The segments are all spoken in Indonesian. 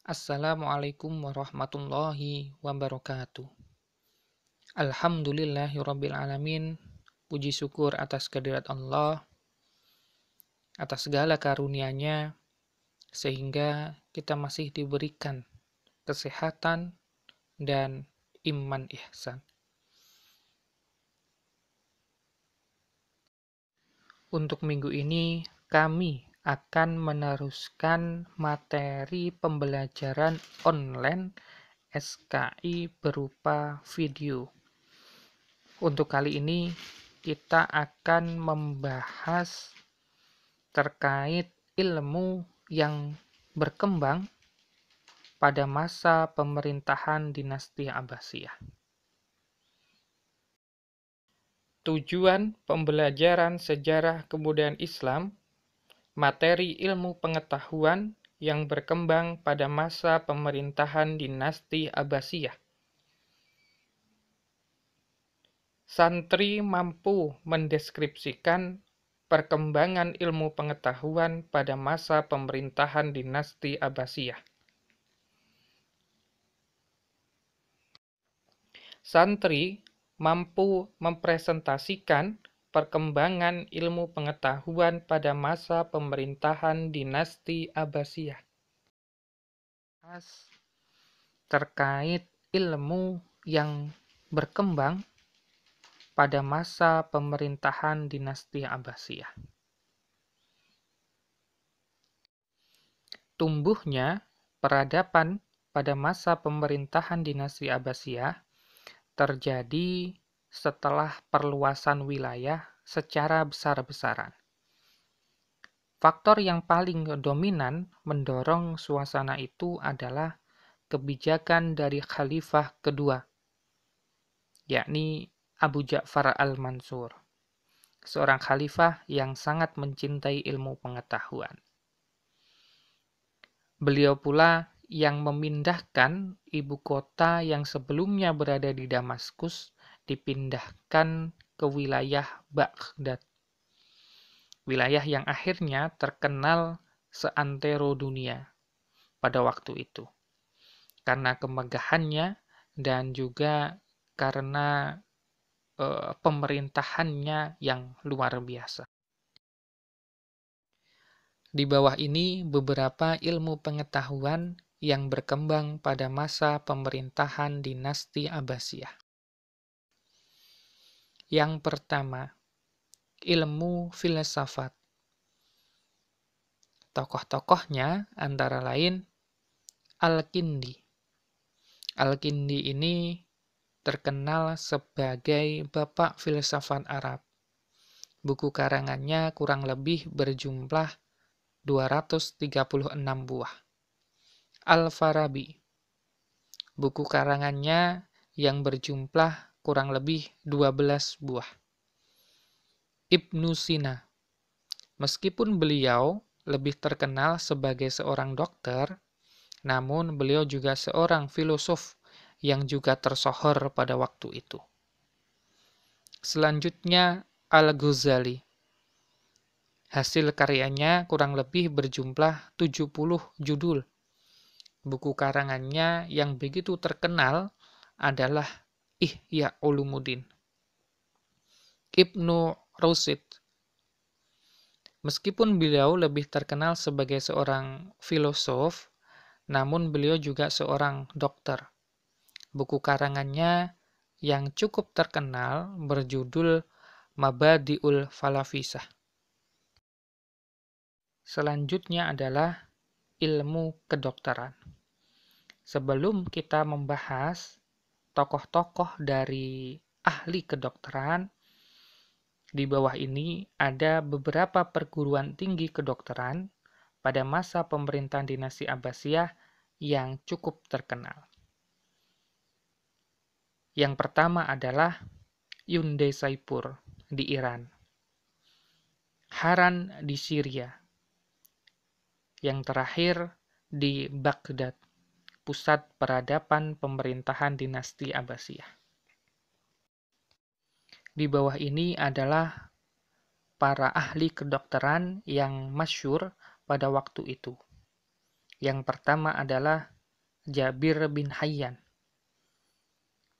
Assalamualaikum warahmatullahi wabarakatuh. Alhamdulillahirrabbilalamin. alamin. Puji syukur atas kehadirat Allah atas segala karuniaNya, sehingga kita masih diberikan kesehatan dan iman ihsan. Untuk minggu ini kami akan meneruskan materi pembelajaran online SKI berupa video. Untuk kali ini kita akan membahas terkait ilmu yang berkembang pada masa pemerintahan dinasti Abbasiyah. Tujuan pembelajaran sejarah kemudian Islam materi ilmu pengetahuan yang berkembang pada masa pemerintahan dinasti Abbasiyah. Santri mampu mendeskripsikan perkembangan ilmu pengetahuan pada masa pemerintahan dinasti Abbasiyah. Santri mampu mempresentasikan perkembangan ilmu pengetahuan pada masa pemerintahan dinasti Abbasiyah. As terkait ilmu yang berkembang pada masa pemerintahan dinasti Abbasiyah. Tumbuhnya peradaban pada masa pemerintahan dinasti Abbasiyah terjadi setelah perluasan wilayah secara besar-besaran. Faktor yang paling dominan mendorong suasana itu adalah kebijakan dari khalifah kedua, yakni Abu Ja'far al-Mansur, seorang khalifah yang sangat mencintai ilmu pengetahuan. Beliau pula yang memindahkan ibu kota yang sebelumnya berada di Damaskus dipindahkan ke wilayah Baghdad. Wilayah yang akhirnya terkenal seantero dunia pada waktu itu. Karena kemegahannya dan juga karena e, pemerintahannya yang luar biasa. Di bawah ini beberapa ilmu pengetahuan yang berkembang pada masa pemerintahan dinasti Abbasiyah. Yang pertama, ilmu filsafat. Tokoh-tokohnya antara lain Al-Kindi. Al-Kindi ini terkenal sebagai bapak filsafat Arab. Buku karangannya kurang lebih berjumlah 236 buah. Al-Farabi. Buku karangannya yang berjumlah kurang lebih 12 buah. Ibnu Sina Meskipun beliau lebih terkenal sebagai seorang dokter, namun beliau juga seorang filosof yang juga tersohor pada waktu itu. Selanjutnya Al-Ghazali. Hasil karyanya kurang lebih berjumlah 70 judul. Buku karangannya yang begitu terkenal adalah Ihya Ulumuddin. Ibnu Rushd Meskipun beliau lebih terkenal sebagai seorang filosof, namun beliau juga seorang dokter. Buku karangannya yang cukup terkenal berjudul Mabadiul Falafisah. Selanjutnya adalah ilmu kedokteran. Sebelum kita membahas tokoh-tokoh dari ahli kedokteran. Di bawah ini ada beberapa perguruan tinggi kedokteran pada masa pemerintahan dinasti Abbasiyah yang cukup terkenal. Yang pertama adalah Yunde Saipur di Iran, Haran di Syria, yang terakhir di Baghdad pusat peradaban pemerintahan dinasti Abbasiyah. Di bawah ini adalah para ahli kedokteran yang masyur pada waktu itu. Yang pertama adalah Jabir bin Hayyan.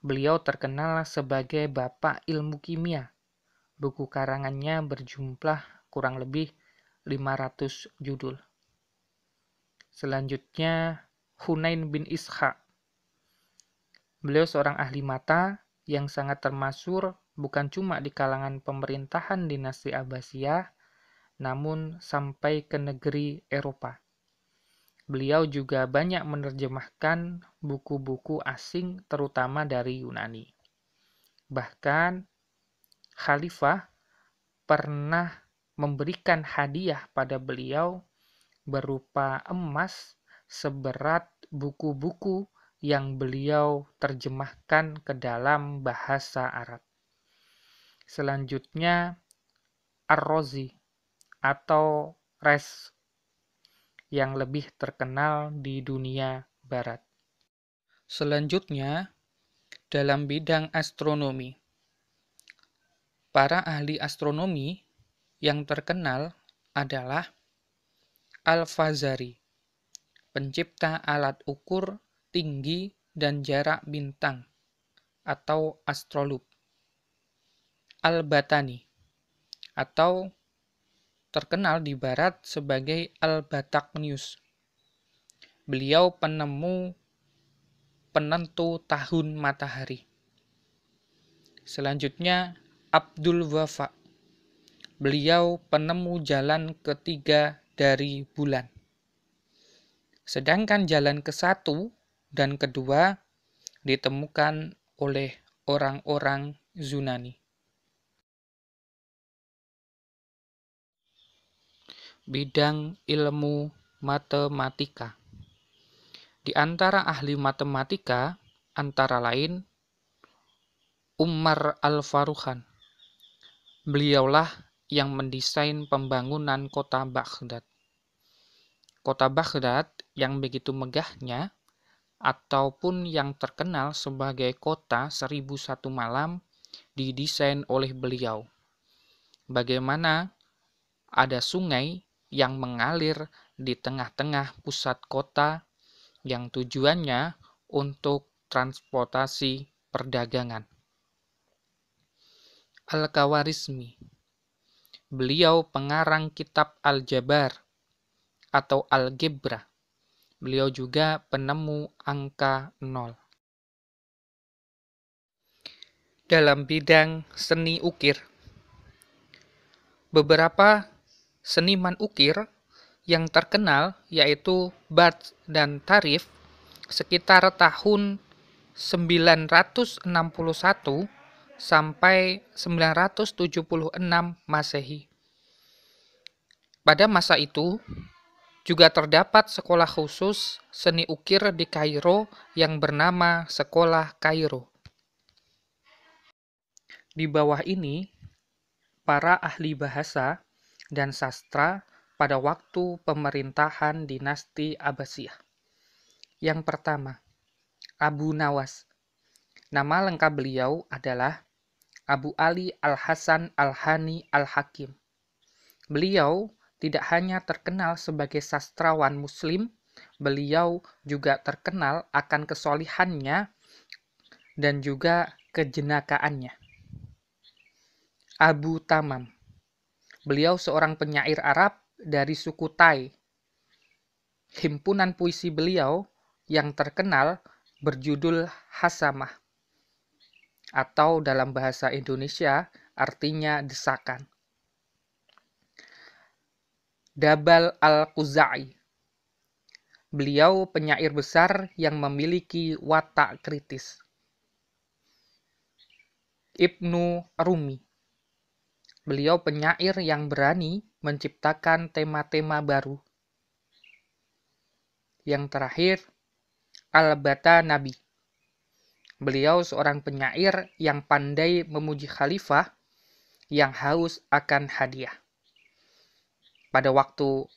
Beliau terkenal sebagai bapak ilmu kimia. Buku karangannya berjumlah kurang lebih 500 judul. Selanjutnya Hunain bin Isha. Beliau seorang ahli mata yang sangat termasur bukan cuma di kalangan pemerintahan dinasti Abbasiyah, namun sampai ke negeri Eropa. Beliau juga banyak menerjemahkan buku-buku asing terutama dari Yunani. Bahkan Khalifah pernah memberikan hadiah pada beliau berupa emas seberat buku-buku yang beliau terjemahkan ke dalam bahasa Arab. Selanjutnya, Ar-Razi atau Res yang lebih terkenal di dunia barat. Selanjutnya, dalam bidang astronomi. Para ahli astronomi yang terkenal adalah Al-Fazari pencipta alat ukur tinggi dan jarak bintang atau astrolog. Al-Batani atau terkenal di barat sebagai al bataknius Beliau penemu penentu tahun matahari. Selanjutnya Abdul Wafa. Beliau penemu jalan ketiga dari bulan. Sedangkan jalan ke satu dan kedua ditemukan oleh orang-orang Zunani. Bidang ilmu matematika. Di antara ahli matematika antara lain Umar Al-Faruhan. Beliaulah yang mendesain pembangunan kota Baghdad. Kota Baghdad yang begitu megahnya ataupun yang terkenal sebagai kota seribu satu malam didesain oleh beliau. Bagaimana ada sungai yang mengalir di tengah-tengah pusat kota yang tujuannya untuk transportasi perdagangan. Al-Kawarizmi Beliau pengarang kitab Al-Jabar atau algebra. Beliau juga penemu angka nol. Dalam bidang seni ukir, beberapa seniman ukir yang terkenal yaitu Bart dan Tarif sekitar tahun 961 sampai 976 Masehi. Pada masa itu, juga terdapat sekolah khusus seni ukir di Kairo yang bernama Sekolah Kairo. Di bawah ini, para ahli bahasa dan sastra pada waktu pemerintahan dinasti Abbasiyah. Yang pertama, Abu Nawas. Nama lengkap beliau adalah Abu Ali Al-Hasan Al-Hani Al-Hakim. Beliau tidak hanya terkenal sebagai sastrawan muslim, beliau juga terkenal akan kesolihannya dan juga kejenakaannya. Abu Tamam. Beliau seorang penyair Arab dari suku Tai. Himpunan puisi beliau yang terkenal berjudul Hasamah atau dalam bahasa Indonesia artinya desakan. Dabal al kuzai Beliau penyair besar yang memiliki watak kritis. Ibnu Rumi. Beliau penyair yang berani menciptakan tema-tema baru. Yang terakhir, Al-Bata Nabi. Beliau seorang penyair yang pandai memuji khalifah yang haus akan hadiah pada waktu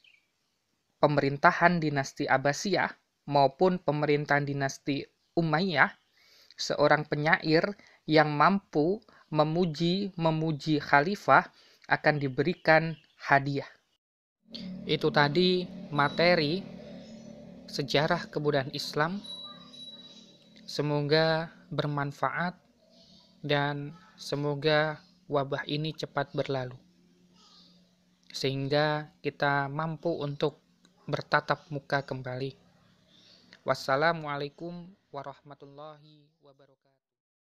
pemerintahan dinasti Abbasiyah maupun pemerintahan dinasti Umayyah, seorang penyair yang mampu memuji memuji khalifah akan diberikan hadiah. Itu tadi materi sejarah kebudayaan Islam. Semoga bermanfaat dan semoga wabah ini cepat berlalu sehingga kita mampu untuk bertatap muka kembali. Wassalamualaikum warahmatullahi wabarakatuh.